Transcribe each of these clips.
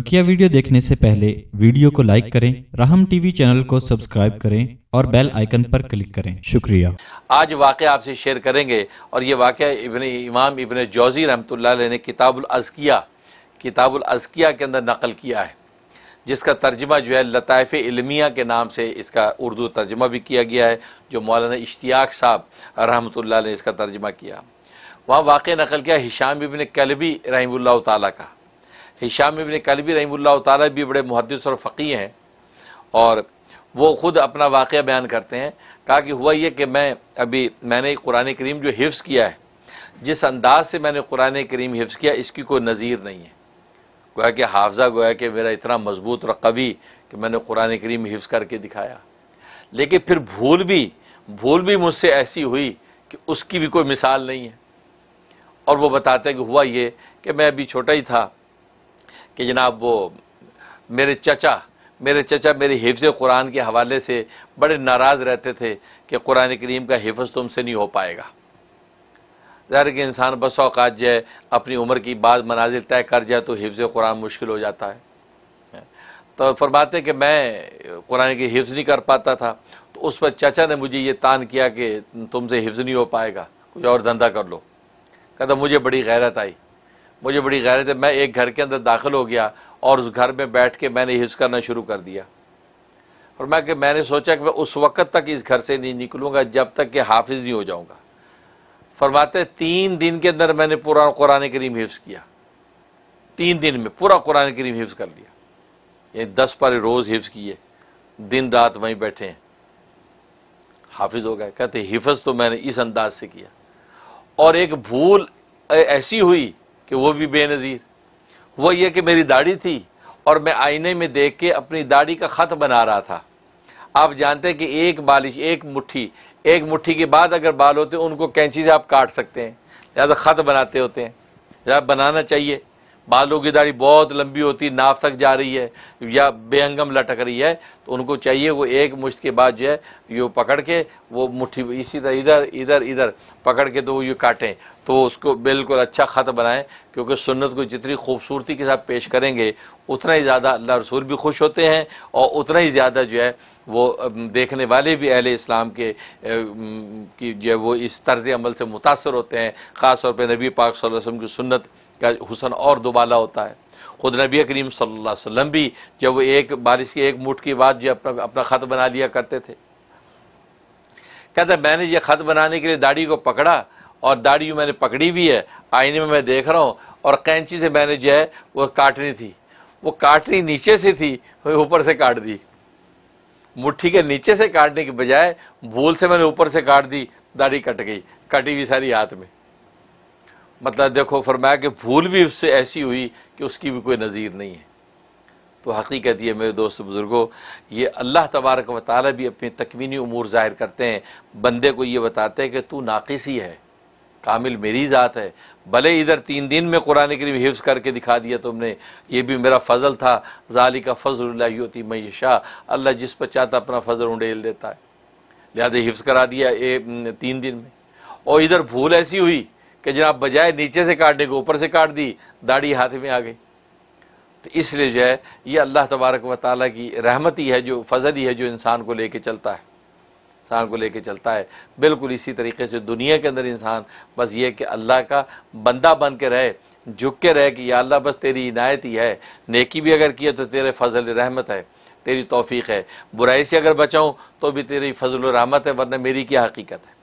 बकिया वीडियो देखने से पहले वीडियो को लाइक करें राहम टीवी चैनल को सब्सक्राइब करें और बेल आइकन पर क्लिक करें शुक्रिया आज वाक़ आपसे शेयर करेंगे और ये वाक़ इबन इमाम इबन जौजी रहमतुल्लाह ने किताबुल अज़किया किताबुल अज़किया के अंदर नकल किया है जिसका तर्जमा जो है लताइफ़ इलमिया के नाम से इसका उर्दू तर्जमा भी किया गया है जो मौलाना इश्तियाक साहब रहमत ने इसका तर्जमा किया वहाँ वाक़ नकल किया हिशाम इबन कलबी रही का हिशाम इबन कलबी रही तारा भी बड़े मुहदस और फ़की हैं और वो ख़ुद अपना वाक़ बयान करते हैं कहा कि हुआ ये कि मैं अभी मैंने कुरान करीम जो हिफ्स किया है जिस अंदाज से मैंने कुरान करीम हिफ्स किया इसकी कोई नज़ीर नहीं है गोया कि हाफजा गोया कि मेरा इतना मजबूत और कवि कि मैंने कुरान करीम हिफ्स करके दिखाया लेकिन फिर भूल भी भूल भी मुझसे ऐसी हुई कि उसकी भी कोई मिसाल नहीं है और वो बताते हैं कि हुआ ये कि मैं अभी छोटा ही था कि जनाब वो मेरे चचा मेरे चचा मेरे हिफ्ज़ कुरान के हवाले से बड़े नाराज़ रहते थे कि कुरान करीम का हिफ्ज़ तुमसे नहीं हो पाएगा ज़ाहिर कि इंसान बस अवकात जाए अपनी उम्र की बात मनाजिल तय कर जाए तो हिफ्ज़ कुरान मुश्किल हो जाता है तो फरमाते कि मैं कुरान की हिफ्ज़ नहीं कर पाता था तो उस पर चचा ने मुझे ये तान किया कि तुमसे हिफ्ज़ नहीं हो पाएगा कुछ और धंधा कर लो कहता मुझे बड़ी गैरत आई मुझे बड़ी गैरत है मैं एक घर के अंदर दाखिल हो गया और उस घर में बैठ के मैंने हिस्स करना शुरू कर दिया और मैं कि मैंने सोचा कि मैं उस वक़्त तक इस घर से नहीं निकलूँगा जब तक कि हाफिज़ नहीं हो जाऊँगा फरमाते तीन दिन के अंदर मैंने पूरा कुरान करीम हिफ्स किया तीन दिन में पूरा कुरान करीम हिफ्स कर लिया यानी दस पारे रोज़ हिफ्स किए दिन रात वहीं बैठे हैं हाफिज़ हो गए कहते हिफज तो मैंने इस अंदाज से किया और एक भूल ऐसी हुई कि वो भी बेनज़ीर वो ये कि मेरी दाढ़ी थी और मैं आईने में देख के अपनी दाढ़ी का ख़त बना रहा था आप जानते हैं कि एक बालिश एक मुट्ठी एक मुट्ठी के बाद अगर बाल होते उनको कैंची से आप काट सकते हैं या तो ख़त बनाते होते हैं या बनाना चाहिए बालों की दाढ़ी बहुत लंबी होती है नाफ तक जा रही है या बेहंगम लटक रही है तो उनको चाहिए वो एक मुश्त के बाद जो है ये पकड़ के वो मुट्ठी इसी तरह इधर इधर इधर पकड़ के तो ये काटें तो उसको बिल्कुल अच्छा ख़त बनाएं क्योंकि सुन्नत को जितनी खूबसूरती के साथ पेश करेंगे उतना ही ज़्यादा अल्लाह रसूल भी खुश होते हैं और उतना ही ज़्यादा जो है वो देखने वाले भी अहले इस्लाम के की जो है वो इस तर्ज अमल से मुतासर होते हैं ख़ास तौर पर नबी पाक वसल्लम की सुन्नत का हुसन और दुबाला होता है खुद नबी करीम सल्लल्लाहु अलैहि वसल्लम भी जब वो एक बारिश की एक मुठ की बात जो अपना अपना ख़त बना लिया करते थे कहते मैंने ये ख़त बनाने के लिए दाढ़ी को पकड़ा और दाढ़ी मैंने पकड़ी हुई है आईने में मैं देख रहा हूँ और कैंची से मैंने जो है वो काटनी थी वो काटनी नीचे से थी ऊपर से काट दी मुट्ठी के नीचे से काटने के बजाय भूल से मैंने ऊपर से काट दी दाढ़ी कट गई कटी हुई सारी हाथ में मतलब देखो फरमाया कि भूल भी उससे ऐसी हुई कि उसकी भी कोई नज़ीर नहीं है तो हकीकत ये मेरे दोस्त बुज़ुर्गों ये अल्लाह तबारक व ताली भी अपनी तकवीनी उमूर ज़ाहिर करते हैं बंदे को ये बताते हैं कि तू नाक़िस ही है कामिल मेरी ज़ात है भले इधर तीन दिन में कुरान करीम हिफ्स करके दिखा दिया तुमने ये भी मेरा फ़जल था जाली का फजल मई शाह अल्लाह जिस पर चाहता अपना फ़जल उंडेल देता है लिहाजा हिफ्स करा दिया ए, तीन दिन में और इधर भूल ऐसी हुई कि जनाब बजाय नीचे से काटने को ऊपर से काट दी दाढ़ी हाथ में आ गई तो इसलिए जो है ये अल्लाह तबारक व ताली की रहमत ही है जो फजल ही है जो इंसान को लेके चलता है इंसान को लेके चलता है बिल्कुल इसी तरीके से दुनिया के अंदर इंसान बस ये कि अल्लाह का बंदा बन के रहे झुक के रहे कि यह अल्लाह बस तेरी इनायत ही है नेकी भी अगर किया तो तेरे फजल रहमत है तेरी तोफ़ी है बुराई से अगर बचाऊँ तो भी तेरी फजल रहमत है वरना मेरी क्या हकीकत है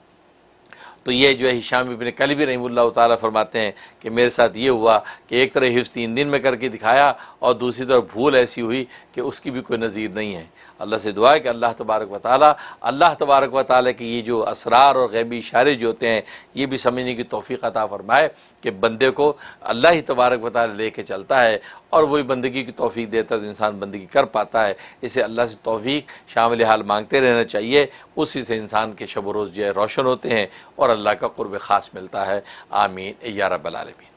तो ये जो है हिशाम इबन कलबी रहीमल्ला ताली फरमाते हैं कि मेरे साथ ये हुआ कि एक तरह हिफ्स तीन दिन में करके दिखाया और दूसरी तरफ भूल ऐसी हुई कि उसकी भी कोई नज़ीर नहीं है अल्लाह से दुआ है कि अल्लाह तबारक व ताली अल्लाह तबारक व ताली के ये जो असरार और गैबी इशारे जो होते हैं ये भी समझने की तोफ़ी अता फरमाए कि बंदे को अल्लाह ही तबारक व ताली ले कर चलता है और वही बंदगी की तोफ़ी देता है तो इंसान बंदगी कर पाता है इसे अल्लाह से तोफ़ी शामिल हाल मांगते रहना चाहिए उसी से इंसान के शब रोज़ जो है रोशन होते हैं और और अल्लाह का क़ुरब ख़ास मिलता है आमीन या रबालमी